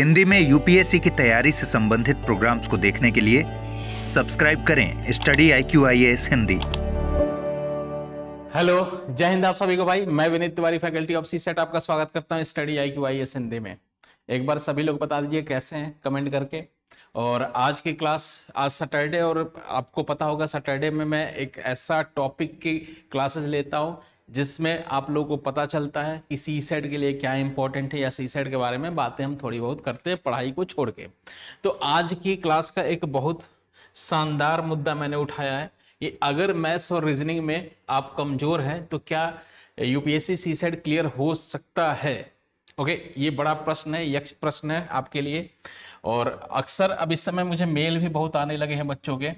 हिंदी में यूपीएससी की तैयारी से संबंधित प्रोग्राम्स को देखने के लिए सब्सक्राइब करें study I Q I S Hindi hello जय हिंद आप सभी को भाई मैं Vineet Tiwari faculty of CSAT आपका स्वागत करता हूं study I Q I S Hindi में एक बार सभी लोग बता दीजिए कैसे हैं कमेंट करके और आज की क्लास आज सैटरडे और आपको पता होगा सैटरडे में मैं एक ऐसा टॉपिक की क्लासेस लेता हूँ जिसमें आप लोगों को पता चलता है कि सी सेट के लिए क्या इंपॉर्टेंट है या सी सेट के बारे में बातें हम थोड़ी बहुत करते हैं पढ़ाई को छोड़ के तो आज की क्लास का एक बहुत शानदार मुद्दा मैंने उठाया है कि अगर मैथ्स और रीजनिंग में आप कमज़ोर हैं तो क्या यूपीएससी सी सेट क्लियर हो सकता है ओके ये बड़ा प्रश्न है यक्ष प्रश्न है आपके लिए और अक्सर अब इस समय मुझे मेल भी बहुत आने लगे हैं बच्चों के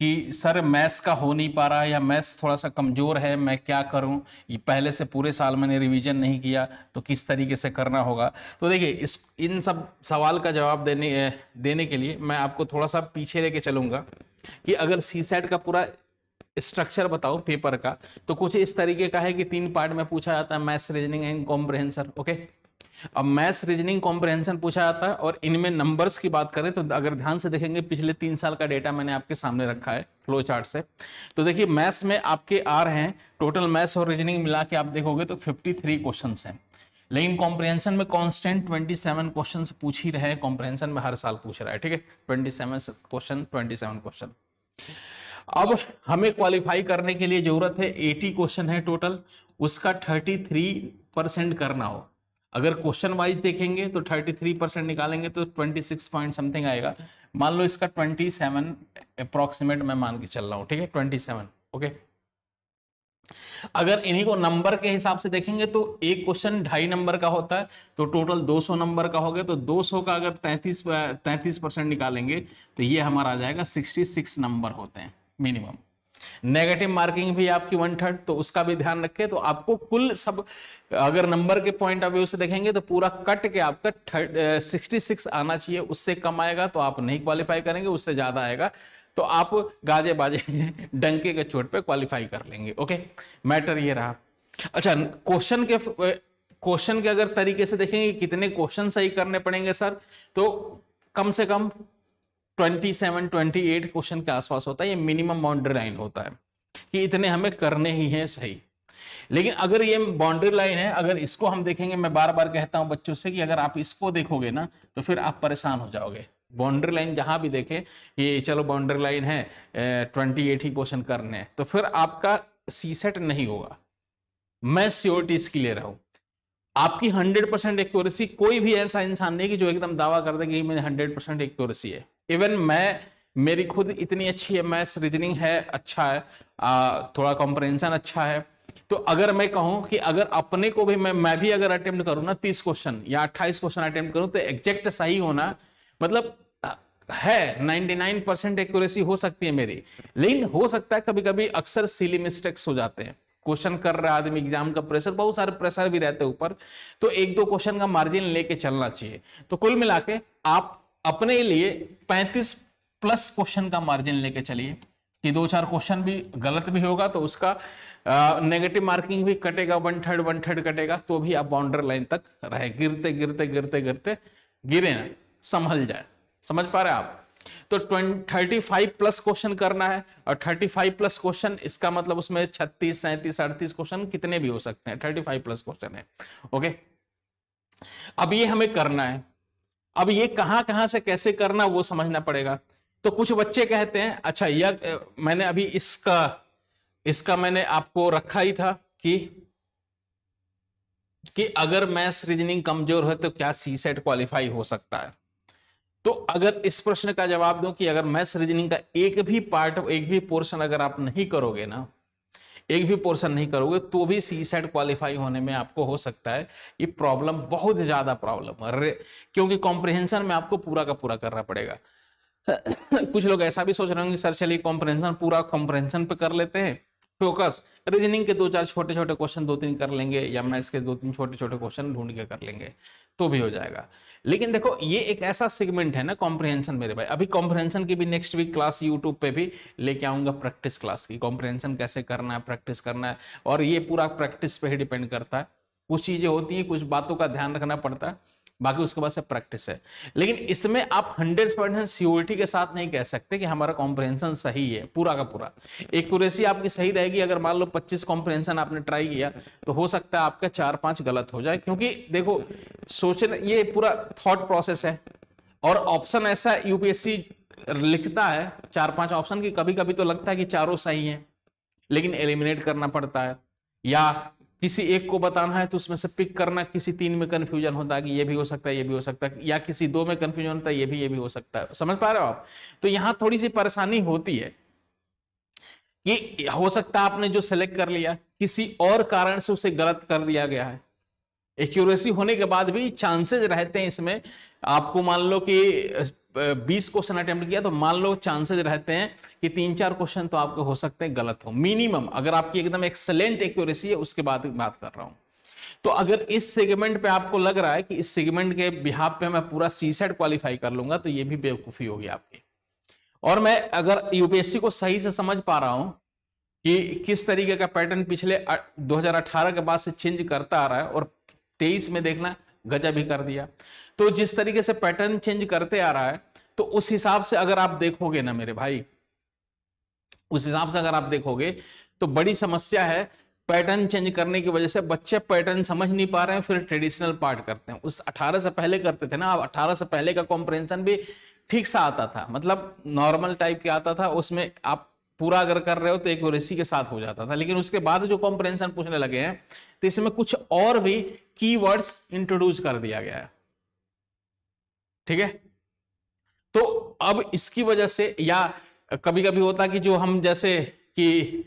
कि सर मैथ्स का हो नहीं पा रहा है या मैथ्स थोड़ा सा कमज़ोर है मैं क्या करूं ये पहले से पूरे साल मैंने रिवीजन नहीं किया तो किस तरीके से करना होगा तो देखिए इस इन सब सवाल का जवाब देने देने के लिए मैं आपको थोड़ा सा पीछे लेके चलूँगा कि अगर सी सेट का पूरा स्ट्रक्चर बताओ पेपर का तो कुछ इस तरीके का है कि तीन पार्ट में पूछा जाता है maths reasoning and comprehension okay अब मैथ्स रीजनिंग कॉम्प्रहेंशन पूछा जाता है और इनमें नंबर्स की बात करें तो अगर ध्यान से देखेंगे पिछले तीन साल का डेटा मैंने आपके सामने रखा है फ्लो चार्ट से तो देखिए मैथ्स में आपके आ रहे हैं टोटल मैथ्स और रीजनिंग मिला के आप देखोगे तो 53 क्वेश्चन हैं लेकिन कॉम्प्रहेंशन में कांस्टेंट 27 क्वेश्चन पूछ ही रहे हैं कॉम्प्रहेंशन में हर साल पूछ रहा है ठीक है सेवन क्वेश्चन सेवन क्वेश्चन अब हमें क्वालिफाई करने के लिए जरूरत है 80 क्वेश्चन है टोटल उसका 33 परसेंट करना हो अगर क्वेश्चन वाइज देखेंगे तो 33 परसेंट निकालेंगे तो 26 पॉइंट समथिंग आएगा मान लो इसका 27 अप्रोक्सीमेट मैं मान के चल रहा हूँ ठीक है 27 ओके अगर इन्हीं को नंबर के हिसाब से देखेंगे तो एक क्वेश्चन ढाई नंबर का होता है तो टोटल 200 नंबर का हो गया तो 200 का अगर 33 33 परसेंट निकालेंगे तो ये हमारा आ जाएगा सिक्स नंबर होते हैं मिनिमम नेगेटिव मार्किंग भी आपकी वन थर्ड तो उसका भी ध्यान रखें तो आपको कुल सब अगर नंबर के पॉइंट ऑफ व्यू से देखेंगे तो पूरा कट के आपका थर्ड सिक्सटी सिक्स आना चाहिए उससे कम आएगा तो आप नहीं क्वालिफाई करेंगे उससे ज्यादा आएगा तो आप गाजे बाजे डंके के चोट पे क्वालिफाई कर लेंगे ओके मैटर ये रहा अच्छा क्वेश्चन के क्वेश्चन के अगर तरीके से देखेंगे कितने क्वेश्चन सही करने पड़ेंगे सर तो कम से कम 27, 28 क्वेश्चन के आसपास होता है ये मिनिमम बाउंड्री लाइन होता है कि इतने हमें करने ही हैं सही लेकिन अगर ये बाउंड्री लाइन है अगर इसको हम देखेंगे मैं बार बार कहता हूं बच्चों से कि अगर आप इसको देखोगे ना तो फिर आप परेशान हो जाओगे बाउंड्री लाइन जहां भी देखें ये चलो बाउंड्री लाइन है ट्वेंटी एट ही क्वेश्चन करने हैं तो फिर आपका सी सेट नहीं होगा मैं सियोरिटी इसकी ले रहा हूं आपकी हंड्रेड परसेंट एक्यूरेसी कोई भी ऐसा इंसान नहीं कि जो एकदम दावा कर दे कि मेरी हंड्रेड परसेंट एक्यूरेसी है इवन मैं मेरी खुद इतनी अच्छी है मैथ्स रीजनिंग है अच्छा है आ, थोड़ा कॉम्प्रेंशन अच्छा है तो अगर मैं कहूं कि अगर अपने को भी मैं मैं भी अगर अटेम्प्ट करूं ना तीस क्वेश्चन या अट्ठाईस क्वेश्चन अटेम्प्ट करूं तो एग्जैक्ट सही होना मतलब है 99 परसेंट एक्यूरेसी हो सकती है मेरी लेकिन हो सकता है कभी कभी अक्सर सिली मिस्टेक्स हो जाते हैं क्वेश्चन कर रहा आदमी एग्जाम का प्रेशर बहुत सारे प्रेशर भी रहते हैं ऊपर तो एक दो क्वेश्चन का मार्जिन लेके चलना चाहिए तो कुल मिला आप अपने लिए 35 प्लस क्वेश्चन का मार्जिन लेके चलिए कि दो चार क्वेश्चन भी गलत भी होगा तो उसका नेगेटिव मार्किंग भी कटेगा वन थर्ड वन थर्ड कटेगा तो भी आप बाउंड्री लाइन तक रहे गिरते गिरते गिरते गिरते गिरे ना संभल जाए समझ पा रहे आप तो थर्टी फाइव प्लस क्वेश्चन करना है और थर्टी फाइव प्लस क्वेश्चन इसका मतलब उसमें छत्तीस सैंतीस अड़तीस क्वेश्चन कितने भी हो सकते हैं थर्टी फाइव प्लस क्वेश्चन है ओके अब ये हमें करना है अब ये कहां कहां से कैसे करना वो समझना पड़ेगा तो कुछ बच्चे कहते हैं अच्छा यज्ञ मैंने अभी इसका इसका मैंने आपको रखा ही था कि कि अगर मैथ्स रीजनिंग कमजोर है तो क्या सी सेट क्वालिफाई हो सकता है तो अगर इस प्रश्न का जवाब दूं कि अगर मैथ्स रीजनिंग का एक भी पार्ट एक भी पोर्शन अगर आप नहीं करोगे ना एक भी पोर्शन नहीं करोगे तो भी सी सेट क्वालिफाई होने में आपको हो सकता है ये प्रॉब्लम बहुत ज़्यादा प्रॉब्लम है क्योंकि कॉम्प्रिहेंशन में आपको पूरा का पूरा करना पड़ेगा कुछ लोग ऐसा भी सोच रहे होंगे सर चलिए कॉम्प्रिहेंशन पूरा कॉम्प्रिहेंशन पे कर लेते हैं फोकस रीजनिंग के दो चार छोटे छोटे क्वेश्चन दो तीन कर लेंगे या मैथ्स के दो तीन छोटे छोटे क्वेश्चन ढूंढ के कर लेंगे तो भी हो जाएगा लेकिन देखो ये एक ऐसा सेगमेंट है ना कॉम्प्रिहेंशन मेरे भाई अभी कॉम्प्रिहेंशन की भी नेक्स्ट वीक क्लास यूट्यूब पे भी लेके आऊंगा प्रैक्टिस क्लास की कॉम्प्रिहेंशन कैसे करना है प्रैक्टिस करना है और ये पूरा प्रैक्टिस पे ही डिपेंड करता है कुछ चीजें होती हैं कुछ बातों का ध्यान रखना पड़ता है बाकी उसके पास प्रैक्टिस है लेकिन इसमें आप हंड्रेड परसेंट सियोरिटी के साथ नहीं कह सकते कि हमारा कॉम्प्रहेंसन सही है पूरा का पूरा एक्यूरेसी आपकी सही रहेगी अगर मान लो पच्चीस कॉम्प्रहेंसन आपने ट्राई किया तो हो सकता है आपका चार पांच गलत हो जाए क्योंकि देखो सोचना ये पूरा थॉट प्रोसेस है और ऑप्शन ऐसा यूपीएससी लिखता है चार पांच ऑप्शन की कभी कभी तो लगता है कि चारों सही है लेकिन एलिमिनेट करना पड़ता है या किसी एक को बताना है तो उसमें से पिक करना किसी तीन में कंफ्यूजन होता है कि ये भी हो सकता है ये भी हो सकता है या किसी दो में कन्फ्यूजन होता है ये भी ये भी हो सकता है समझ पा रहे हो आप तो यहाँ थोड़ी सी परेशानी होती है ये हो सकता है आपने जो सेलेक्ट कर लिया किसी और कारण से उसे गलत कर दिया गया है एक्यूरेसी होने के बाद भी चांसेज रहते हैं इसमें आपको मान लो कि बीस क्वेश्चन अटेम्प्ट किया तो मान लो चांसेस रहते हैं कि तीन चार क्वेश्चन तो आपके हो सकते हैं गलत हो मिनिमम अगर आपकी एकदम एक्सलेंट एक्यूरेसी है उसके बाद बात कर रहा हूं तो अगर इस सेगमेंट पे आपको लग रहा है कि इस सेगमेंट के बिहाब पे मैं पूरा सी सेट क्वालिफाई कर लूंगा तो ये भी बेवकूफी होगी आपकी और मैं अगर यूपीएससी को सही से समझ पा रहा हूं कि किस तरीके का पैटर्न पिछले 2018 के बाद से चेंज करता आ रहा है और 23 में देखना गजा भी कर दिया तो जिस तरीके से पैटर्न चेंज करते आ रहा है तो उस हिसाब से अगर आप देखोगे ना मेरे भाई उस हिसाब से अगर आप देखोगे तो बड़ी समस्या है पैटर्न चेंज करने की वजह से बच्चे पैटर्न समझ नहीं पा रहे हैं फिर ट्रेडिशनल पार्ट करते हैं उस 18 से पहले करते थे ना अब 18 से पहले का कॉम्प्रेंशन भी ठीक सा आता था मतलब नॉर्मल टाइप के आता था उसमें आप पूरा अगर कर रहे हो तो एक रेसी के साथ हो जाता था लेकिन उसके बाद जो कॉम्प्रेंशन पूछने लगे हैं तो इसमें कुछ और भी कीवर्ड्स इंट्रोड्यूस कर दिया गया है ठीक है तो अब इसकी वजह से या कभी कभी होता कि जो हम जैसे कि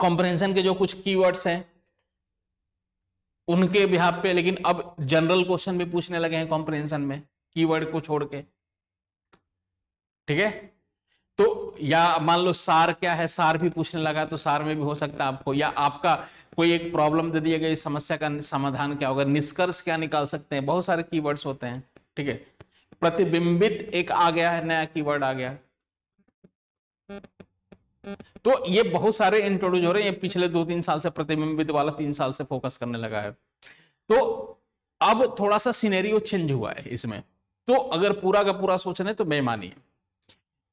कॉम्प्रेंशन के जो कुछ कीवर्ड्स हैं उनके बिहाब पे लेकिन अब जनरल क्वेश्चन भी पूछने लगे हैं कॉम्प्रेंशन में कीवर्ड को छोड़ के ठीक है तो या मान लो सार क्या है सार भी पूछने लगा तो सार में भी हो सकता है आपको या आपका कोई एक प्रॉब्लम दे दिया गया इस समस्या का समाधान क्या होगा निष्कर्ष क्या निकाल सकते हैं बहुत सारे कीवर्ड्स होते हैं ठीक है प्रतिबिंबित एक आ गया है नया कीवर्ड आ गया तो ये बहुत सारे इंट्रोड्यूस हो रहे हैं ये पिछले दो तीन साल से प्रतिबिंबित वाला तीन साल से फोकस करने लगा है तो अब थोड़ा सा सीनेरियो चेंज हुआ है इसमें तो अगर पूरा का पूरा सोचने तो बेमानी है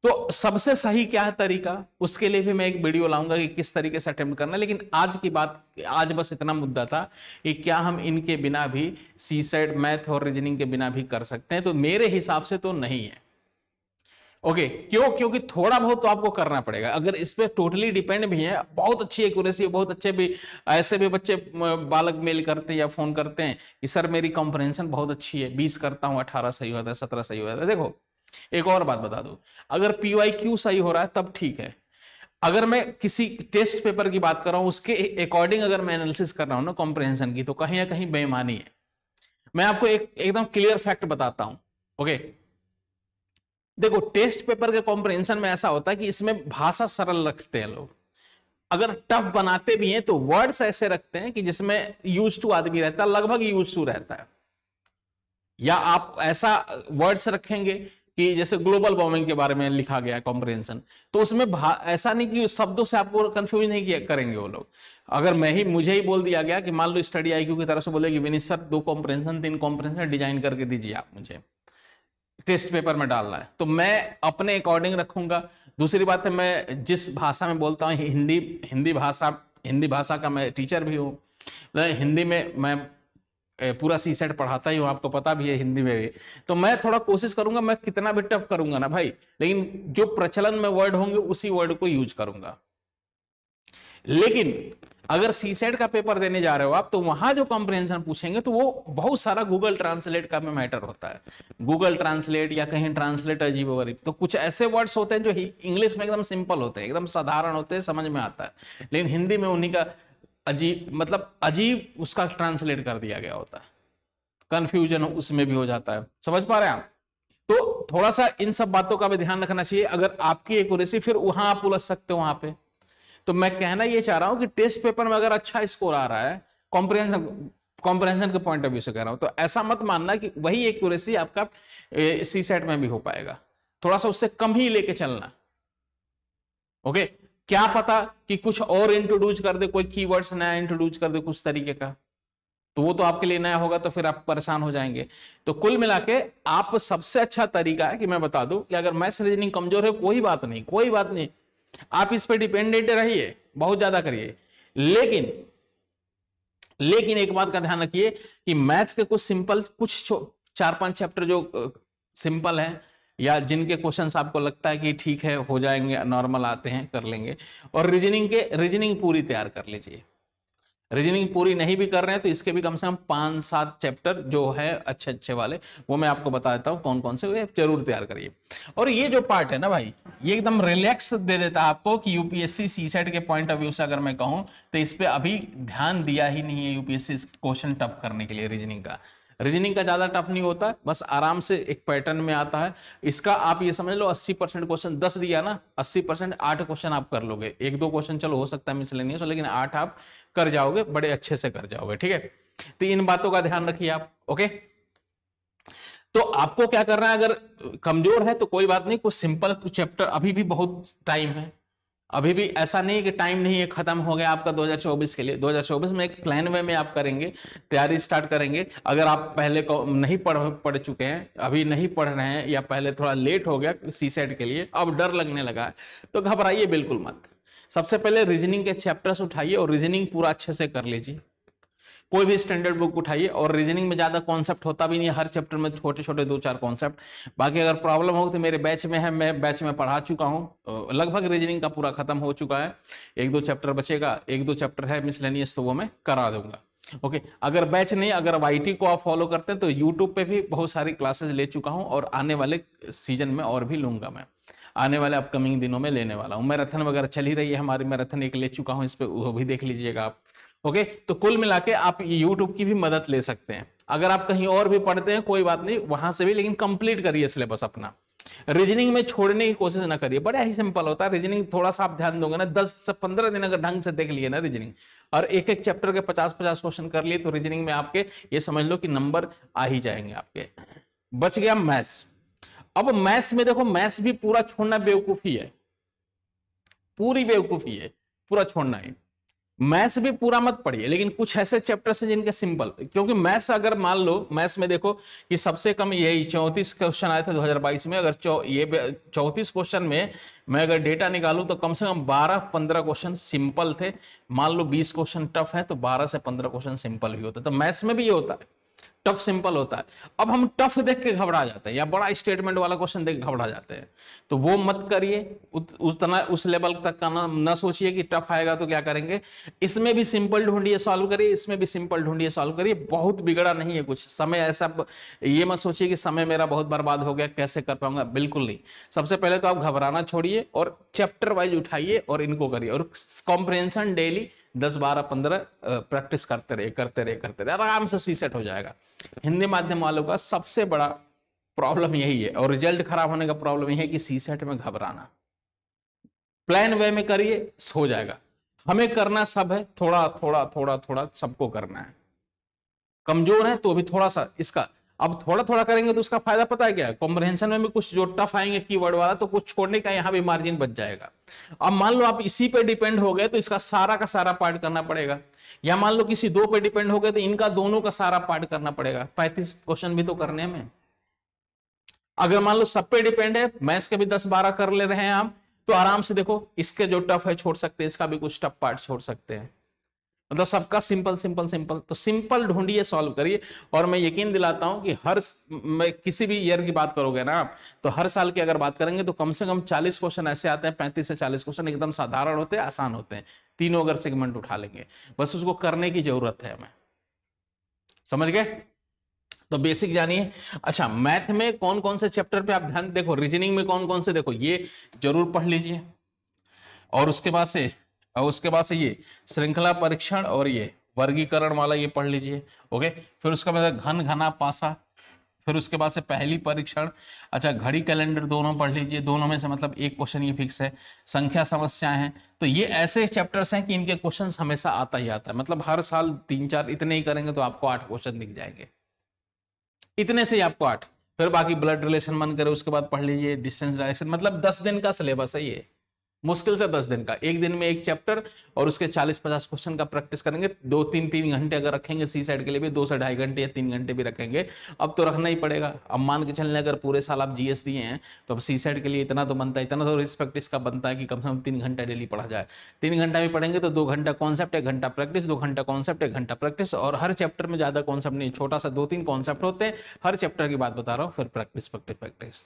तो सबसे सही क्या है तरीका उसके लिए भी मैं एक वीडियो लाऊंगा कि किस तरीके से अटेम्प्ट करना लेकिन आज की बात आज बस इतना मुद्दा था कि क्या हम इनके बिना भी सी सेट मैथ और रीजनिंग के बिना भी कर सकते हैं तो मेरे हिसाब से तो नहीं है ओके okay, क्यों क्योंकि थोड़ा बहुत तो आपको करना पड़ेगा अगर इस पर टोटली डिपेंड भी है बहुत अच्छी एक्यूरेसी बहुत अच्छे भी ऐसे भी बच्चे बालक मेल करते हैं या फोन करते हैं कि सर मेरी कॉम्प्रहेंसन बहुत अच्छी है बीस करता हूँ अठारह सही होता है सत्रह सही होता है देखो एक और बात बता दो अगर पी वाई क्यू सही हो रहा है तब ठीक है अगर मैं किसी टेस्ट पेपर की बात कर रहा हूं उसके अकॉर्डिंग अगर मैं एनालिसिस कर रहा हूं ना कॉम्प्रिहेंशन की तो कहीं ना कहीं बेईमानी है मैं आपको एक एकदम क्लियर फैक्ट बताता हूं ओके देखो टेस्ट पेपर के कॉम्प्रिहेंशन में ऐसा होता है कि इसमें भाषा सरल रखते हैं लोग अगर टफ बनाते भी हैं तो वर्ड्स ऐसे रखते हैं कि जिसमें यूज टू आदमी रहता है लगभग यूज टू रहता है या आप ऐसा वर्ड्स रखेंगे कि जैसे ग्लोबल वार्मिंग के बारे में लिखा गया कॉम्प्रिहेंशन तो उसमें ऐसा नहीं कि शब्दों से आपको कंफ्यूज नहीं किया करेंगे वो लोग अगर मैं ही मुझे ही बोल दिया गया कि मान लो स्टडी आई की तरफ से बोले कि विनीत सर दो कॉम्प्रिहेंशन तीन कॉम्प्रिहेंशन डिजाइन करके दीजिए आप मुझे टेस्ट पेपर में डालना है तो मैं अपने अकॉर्डिंग रखूंगा दूसरी बात है मैं जिस भाषा में बोलता हूँ हिंदी हिंदी भाषा हिंदी भाषा का मैं टीचर भी हूँ हिंदी में मैं पूरा सी सेट पढ़ाता ही हूँ आपको पता भी है हिंदी में भी तो मैं थोड़ा कोशिश करूंगा मैं कितना भी टफ करूंगा ना भाई लेकिन जो प्रचलन में वर्ड होंगे उसी वर्ड को यूज करूंगा लेकिन अगर सी सेट का पेपर देने जा रहे हो आप तो वहां जो कॉम्प्रिहेंशन पूछेंगे तो वो बहुत सारा गूगल ट्रांसलेट का में मैटर होता है गूगल ट्रांसलेट या कहीं ट्रांसलेट अजीब वगैरह तो कुछ ऐसे वर्ड्स होते हैं जो इंग्लिश में एकदम सिंपल होते हैं एकदम साधारण होते हैं समझ में आता है लेकिन हिंदी में उन्हीं का अजीब मतलब अजीब उसका ट्रांसलेट कर दिया गया होता है कन्फ्यूजन उसमें भी हो जाता है समझ पा रहे हैं आप तो थोड़ा सा इन सब बातों का भी ध्यान रखना चाहिए अगर आपकी एक फिर वहां आप उलझ सकते हो वहां पे तो मैं कहना यह चाह रहा हूं कि टेस्ट पेपर में अगर अच्छा स्कोर आ रहा है कॉम्प्रिहेंशन कॉम्प्रिहेंशन के पॉइंट ऑफ व्यू से कह रहा हूं तो ऐसा मत मानना कि वही एक्यूरेसी आपका सी सेट में भी हो पाएगा थोड़ा सा उससे कम ही लेके चलना ओके क्या पता कि कुछ और इंट्रोड्यूस कर दे कोई कीवर्ड्स नया इंट्रोड्यूस कर दे कुछ तरीके का तो वो तो आपके लिए नया होगा तो फिर आप परेशान हो जाएंगे तो कुल मिला के आप सबसे अच्छा तरीका है कि मैं बता दूं कि अगर मैथ्स रीजनिंग कमजोर है कोई बात नहीं कोई बात नहीं आप इस पर डिपेंडेंट रहिए बहुत ज्यादा करिए लेकिन लेकिन एक बात का ध्यान रखिए कि मैथ्स के कुछ सिंपल कुछ चार पांच चैप्टर जो सिंपल है या जिनके क्वेश्चन आपको लगता है कि ठीक है हो जाएंगे नॉर्मल आते हैं कर लेंगे और रीजनिंग के रीजनिंग पूरी तैयार कर लीजिए रीजनिंग पूरी नहीं भी कर रहे हैं तो इसके भी कम से कम पांच सात चैप्टर जो है अच्छे अच्छे वाले वो मैं आपको बता देता हूँ कौन कौन से वे जरूर तैयार करिए और ये जो पार्ट है ना भाई ये एकदम रिलैक्स दे देता है आपको कि यूपीएससी सी सेट के पॉइंट ऑफ व्यू से अगर मैं कहूँ तो इस पर अभी ध्यान दिया ही नहीं है यूपीएससी क्वेश्चन टप करने के लिए रीजनिंग का रीजनिंग का ज्यादा टफ नहीं होता बस आराम से एक पैटर्न में आता है इसका आप ये समझ लो 80 परसेंट क्वेश्चन दस दिया ना 80 परसेंट आठ क्वेश्चन आप कर लोगे एक दो क्वेश्चन चलो हो सकता है मिसलेनियस लेकिन आठ आप कर जाओगे बड़े अच्छे से कर जाओगे ठीक है तो इन बातों का ध्यान रखिए आप ओके तो आपको क्या करना है अगर कमजोर है तो कोई बात नहीं कुछ सिंपल कुछ चैप्टर अभी भी बहुत टाइम है अभी भी ऐसा नहीं कि टाइम नहीं है खत्म हो गया आपका 2024 के लिए 2024 में एक प्लान वे में आप करेंगे तैयारी स्टार्ट करेंगे अगर आप पहले को नहीं पढ़ पढ़ चुके हैं अभी नहीं पढ़ रहे हैं या पहले थोड़ा लेट हो गया सी सेट के लिए अब डर लगने लगा है तो घबराइए बिल्कुल मत सबसे पहले रीजनिंग के चैप्टर्स उठाइए और रीजनिंग पूरा अच्छे से कर लीजिए कोई भी स्टैंडर्ड बुक उठाइए और रीजनिंग में ज़्यादा कॉन्सेप्ट होता भी नहीं हर चैप्टर में छोटे छोटे दो चार कॉन्सेप्ट बाकी अगर प्रॉब्लम हो तो मेरे बैच में है मैं बैच में पढ़ा चुका हूँ लगभग रीजनिंग का पूरा खत्म हो चुका है एक दो चैप्टर बचेगा एक दो चैप्टर है मिसलेनियस तो वो मैं करा दूंगा ओके okay. अगर बैच नहीं अगर वाई को आप फॉलो करते हैं तो यूट्यूब पे भी बहुत सारी क्लासेस ले चुका हूं और आने वाले सीजन में और भी लूंगा मैं आने वाले अपकमिंग दिनों में लेने वाला हूं मैराथन वगैरह चल ही रही है हमारी मैराथन एक ले चुका हूं इस पर वो भी देख लीजिएगा आप ओके तो कुल मिला के आप यूट्यूब की भी मदद ले सकते हैं अगर आप कहीं और भी पढ़ते हैं कोई बात नहीं वहां से भी लेकिन कंप्लीट करिए सिलेबस अपना रीजनिंग में छोड़ने की कोशिश ना करिए बड़ा ही सिंपल होता है रीजनिंग थोड़ा सा आप ध्यान दोगे ना दस से पंद्रह दिन अगर ढंग से देख लिए ना रीजनिंग और एक एक चैप्टर के पचास पचास क्वेश्चन कर लिए तो रीजनिंग में आपके ये समझ लो कि नंबर आ ही जाएंगे आपके बच गया मैथ्स अब मैथ्स में देखो मैथ्स भी पूरा छोड़ना बेवकूफी है पूरी बेवकूफी है पूरा छोड़ना है मैथ्स भी पूरा मत पढ़िए लेकिन कुछ ऐसे चैप्टर्स हैं जिनके सिंपल क्योंकि मैथ्स अगर मान लो मैथ्स में देखो कि सबसे कम यही चौंतीस क्वेश्चन आए थे 2022 में अगर चौ ये चौंतीस क्वेश्चन में मैं अगर डेटा निकालूं तो कम से कम 12-15 क्वेश्चन सिंपल थे मान लो 20 क्वेश्चन टफ है तो 12 से 15 क्वेश्चन सिंपल भी होते तो मैथ्स में भी ये होता है टफ सिंपल होता है अब हम टफ देख के घबरा जाते हैं या बड़ा स्टेटमेंट वाला क्वेश्चन देख घबरा जाते हैं तो वो मत करिए उतना उस लेवल तक का ना ना सोचिए कि टफ आएगा तो क्या करेंगे इसमें भी सिंपल ढूंढिए सॉल्व करिए इसमें भी सिंपल ढूंढिए सॉल्व करिए बहुत बिगड़ा नहीं है कुछ समय ऐसा ये मत सोचिए कि समय मेरा बहुत बर्बाद हो गया कैसे कर पाऊंगा बिल्कुल नहीं सबसे पहले तो आप घबराना छोड़िए और चैप्टर वाइज उठाइए और इनको करिए और कॉम्प्रेंसन डेली दस बारह पंद्रह प्रैक्टिस करते रहे करते रहे करते रहे आराम से सी सेट हो जाएगा हिंदी माध्यम वालों का सबसे बड़ा प्रॉब्लम यही है और रिजल्ट खराब होने का प्रॉब्लम यही है कि सी सेट में घबराना प्लान वे में करिए हो जाएगा हमें करना सब है थोड़ा थोड़ा थोड़ा थोड़ा सबको करना है कमजोर है तो भी थोड़ा सा इसका अब थोड़ा थोड़ा करेंगे तो उसका फायदा पता है क्या कॉम्प्रहेंशन में भी कुछ जो टफ आएंगे कीवर्ड वाला तो कुछ छोड़ने का यहाँ भी मार्जिन बच जाएगा अब मान लो आप इसी पे डिपेंड हो गए तो इसका सारा का सारा पार्ट करना पड़ेगा या मान लो किसी दो पे डिपेंड हो गए तो इनका दोनों का सारा पार्ट करना पड़ेगा पैंतीस क्वेश्चन भी तो करने में अगर मान लो सब पे डिपेंड है मैथ्स के भी दस बारह कर ले रहे हैं आप तो आराम से देखो इसके जो टफ है छोड़ सकते हैं इसका भी कुछ टफ पार्ट छोड़ सकते हैं मतलब सबका सिंपल सिंपल सिंपल तो सिंपल ढूंढिए सॉल्व करिए और मैं यकीन दिलाता हूं कि हर मैं किसी भी ईयर की बात करोगे ना आप तो हर साल की अगर बात करेंगे तो कम से कम 40 क्वेश्चन ऐसे आते हैं 35 से 40 क्वेश्चन एकदम साधारण होते हैं आसान होते हैं तीनों अगर सेगमेंट उठा लेंगे बस उसको करने की जरूरत है हमें समझ गए तो बेसिक जानिए अच्छा मैथ में कौन कौन से चैप्टर पर आप ध्यान देखो रीजनिंग में कौन कौन से देखो ये जरूर पढ़ लीजिए और उसके बाद से और उसके बाद से ये श्रृंखला परीक्षण और ये वर्गीकरण वाला ये पढ़ लीजिए ओके फिर उसके बाद घन घना पासा फिर उसके बाद से पहली परीक्षण अच्छा घड़ी कैलेंडर दोनों पढ़ लीजिए दोनों में से मतलब एक क्वेश्चन ये फिक्स है संख्या समस्याएं हैं तो ये ऐसे चैप्टर्स हैं कि इनके क्वेश्चन हमेशा आता ही आता है मतलब हर साल तीन चार इतने ही करेंगे तो आपको आठ क्वेश्चन दिख जाएंगे इतने से ही आपको आठ फिर बाकी ब्लड रिलेशन मन करे उसके बाद पढ़ लीजिए डिस्टेंस डायरेक्शन मतलब दस दिन का सिलेबस है ये मुश्किल से दस दिन का एक दिन में एक चैप्टर और उसके चालीस पचास क्वेश्चन का प्रैक्टिस करेंगे दो तीन तीन घंटे अगर रखेंगे सी साइड के लिए भी दो से ढाई घंटे या तीन घंटे भी रखेंगे अब तो रखना ही पड़ेगा अब मान के चलने अगर पूरे साल आप जीएस दिए हैं तो अब सी साइड के लिए इतना तो बनता है इतना तो रिस्क प्रैक्टिस का बनता है कि कम से कम तीन घंटा डेली पढ़ा जाए तीन घंटा भी पढ़ेंगे तो दो घंटा कॉन्सेप्ट एक घंटा प्रैक्टिस दो घंटा कॉन्सेप्ट एक घंटा प्रैक्टिस और हर चैप्टर में ज़्यादा कॉन्सेप्ट नहीं छोटा सा दो तीन कॉन्सेप्ट होते हैं हर चैप्टर की बात बता रहा हूँ फिर प्रैक्टिस प्रैक्टिस प्रैक्टिस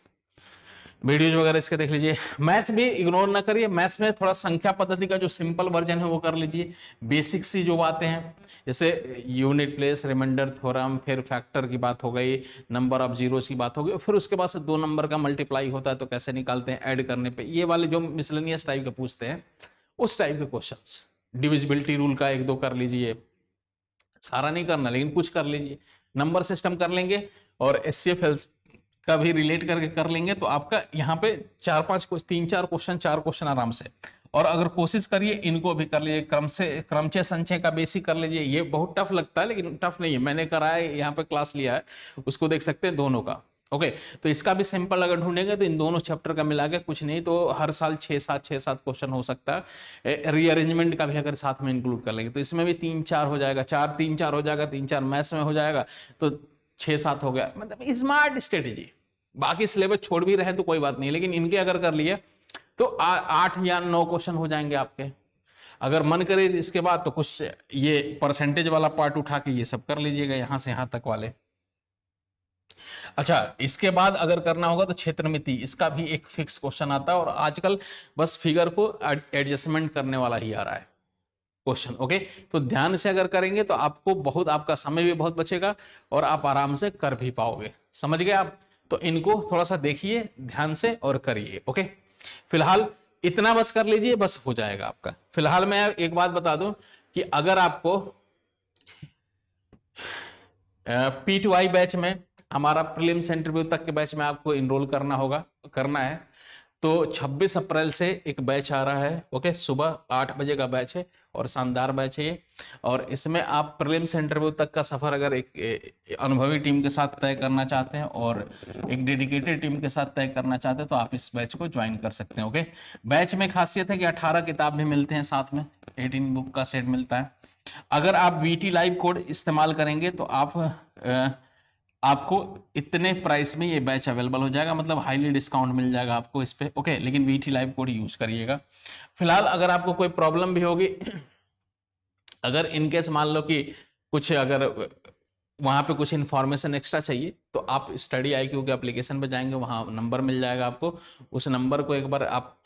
वीडियोज वगैरह इसके देख लीजिए मैथ्स भी इग्नोर ना करिए मैथ्स में थोड़ा संख्या पद्धति का जो सिंपल वर्जन है वो कर लीजिए बेसिक सी जो बातें हैं जैसे यूनिट प्लेस रिमाइंडर थोरम फिर फैक्टर की बात हो गई नंबर ऑफ जीरोस की बात हो गई फिर उसके बाद से दो नंबर का मल्टीप्लाई होता है तो कैसे निकालते हैं ऐड करने पर ये वाले जो मिसलेनियस टाइप के पूछते हैं उस टाइप के क्वेश्चन डिविजिबिलिटी रूल का एक दो कर लीजिए सारा नहीं करना लेकिन कुछ कर लीजिए नंबर सिस्टम कर लेंगे और एस सी एफ का भी रिलेट करके कर लेंगे तो आपका यहाँ पे चार पांच तीन चार क्वेश्चन चार क्वेश्चन आराम से और अगर कोशिश करिए इनको भी कर लीजिए क्रम से क्रमचय संचय का बेसिक कर लीजिए ये बहुत टफ लगता है लेकिन टफ नहीं है मैंने कराया यहाँ पे क्लास लिया है उसको देख सकते हैं दोनों का ओके तो इसका भी सिंपल अगर ढूंढेंगे तो इन दोनों चैप्टर का मिला के कुछ नहीं तो हर साल छः सात छः सात क्वेश्चन हो सकता है रीअरेंजमेंट का भी अगर साथ में इंक्लूड कर लेंगे तो इसमें भी तीन चार हो जाएगा चार तीन चार हो जाएगा तीन चार मैथ्स में हो जाएगा तो छः सात हो गया मतलब स्मार्ट स्ट्रेटेजी बाकी सिलेबस छोड़ भी रहे तो कोई बात नहीं लेकिन इनके अगर कर लिए तो आठ या नौ क्वेश्चन हो जाएंगे आपके अगर मन करे इसके बाद तो कुछ ये परसेंटेज वाला पार्ट उठा के ये सब कर लीजिएगा यहाँ से यहाँ तक वाले अच्छा इसके बाद अगर करना होगा तो क्षेत्र मिति इसका भी एक फिक्स क्वेश्चन आता है और आजकल बस फिगर को एडजस्टमेंट करने वाला ही आ रहा है क्वेश्चन ओके तो ध्यान से अगर करेंगे तो आपको बहुत आपका समय भी बहुत बचेगा और आप आराम से कर भी पाओगे समझ गए आप तो इनको थोड़ा सा देखिए ध्यान से और करिए ओके फिलहाल इतना बस कर लीजिए बस हो जाएगा आपका फिलहाल मैं एक बात बता दूं कि अगर आपको पी टू आई बैच में हमारा प्रीलिम्स इंटरव्यू तक के बैच में आपको इनरोल करना होगा करना है तो 26 अप्रैल से एक बैच आ रहा है ओके सुबह आठ बजे का बैच है और शानदार बैच है ये और इसमें आप प्रीलिम्स इंटरव्यू तक का सफर अगर एक अनुभवी टीम के साथ तय करना चाहते हैं और एक डेडिकेटेड टीम के साथ तय करना चाहते हैं तो आप इस बैच को ज्वाइन कर सकते हैं ओके बैच में खासियत है कि अठारह किताब भी मिलते हैं साथ में एटीन बुक का सेट मिलता है अगर आप वी लाइव कोड इस्तेमाल करेंगे तो आप आपको इतने प्राइस में ये बैच अवेलेबल हो जाएगा मतलब हाईली डिस्काउंट मिल जाएगा आपको इस पर ओके लेकिन वी लाइव कोड यूज़ करिएगा फिलहाल अगर आपको कोई प्रॉब्लम भी होगी अगर इनकेस मान लो कि कुछ अगर वहाँ पे कुछ इन्फॉर्मेशन एक्स्ट्रा चाहिए तो आप स्टडी आई क्यू के अप्लीकेशन पर जाएंगे वहाँ नंबर मिल जाएगा आपको उस नंबर को एक बार आप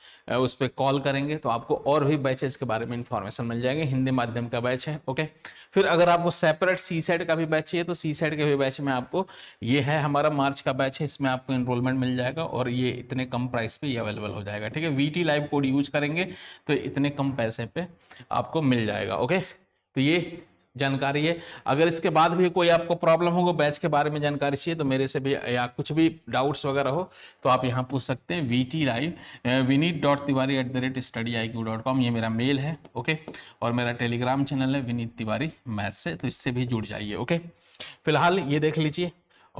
उस पर कॉल करेंगे तो आपको और भी बैचेज के बारे में इन्फॉर्मेशन मिल जाएंगे हिंदी माध्यम का बैच है ओके फिर अगर आपको सेपरेट सी सेट का भी बैच चाहिए तो सी सेट के भी बैच में आपको ये है हमारा मार्च का बैच है इसमें आपको इनरोलमेंट मिल जाएगा और ये इतने कम प्राइस पर ये अवेलेबल हो जाएगा ठीक है V T live code use करेंगे तो इतने कम पैसे पर आपको मिल जाएगा ओके तो ये जानकारी है अगर इसके बाद भी कोई आपको प्रॉब्लम होगा बैच के बारे में जानकारी चाहिए तो मेरे से भी या कुछ भी डाउट्स वगैरह हो तो आप यहाँ पूछ सकते हैं V T live Vineet dot Tiwari at the rate study I Q dot com ये मेरा मेल है ओके और मेरा टेलीग्राम चैनल है विनीत तिवारी मैथ से तो इससे भी जुड़ जाइए ओके फिलहाल ये देख लीजिए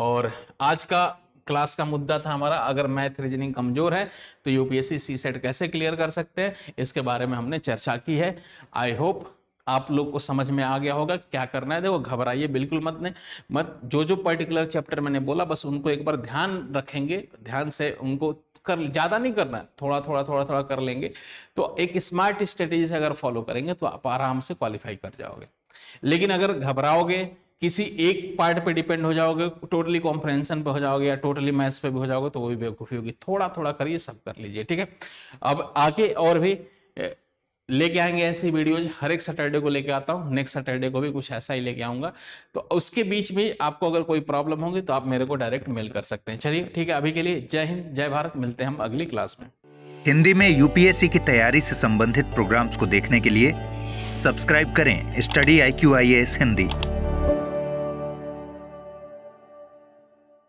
और आज का क्लास का मुद्दा था हमारा अगर मैथ रीजनिंग कमजोर है तो यूपीएससी सी सेट कैसे क्लियर कर सकते हैं इसके बारे में हमने चर्चा की है आई होप आप लोग को समझ में आ गया होगा क्या करना है देखो घबराइए बिल्कुल मत नहीं मत जो जो पर्टिकुलर चैप्टर मैंने बोला बस उनको एक बार ध्यान रखेंगे ध्यान से उनको कर ज़्यादा नहीं करना है थोड़ा थोड़ा थोड़ा थोड़ा कर लेंगे तो एक स्मार्ट स्ट्रेटेजी से अगर फॉलो करेंगे तो आप आराम से क्वालिफाई कर जाओगे लेकिन अगर घबराओगे किसी एक पार्ट पे डिपेंड हो जाओगे टोटली कॉम्प्रहेंसन पे हो जाओगे या टोटली मैथ्स पे भी हो जाओगे तो वो भी बेवकूफ़ी होगी थोड़ा थोड़ा करिए सब कर लीजिए ठीक है अब आगे और भी लेके आएंगे ऐसी वीडियोज हर एक सैटरडे को लेके आता हूँ नेक्स्ट सैटरडे को भी कुछ ऐसा ही लेके आऊंगा तो उसके बीच में आपको अगर कोई प्रॉब्लम होगी तो आप मेरे को डायरेक्ट मेल कर सकते हैं चलिए ठीक है अभी के लिए जय हिंद जय भारत मिलते हैं हम अगली क्लास में हिंदी में यूपीएससी की तैयारी से संबंधित प्रोग्राम्स को देखने के लिए सब्सक्राइब करें study I Q I S Hindi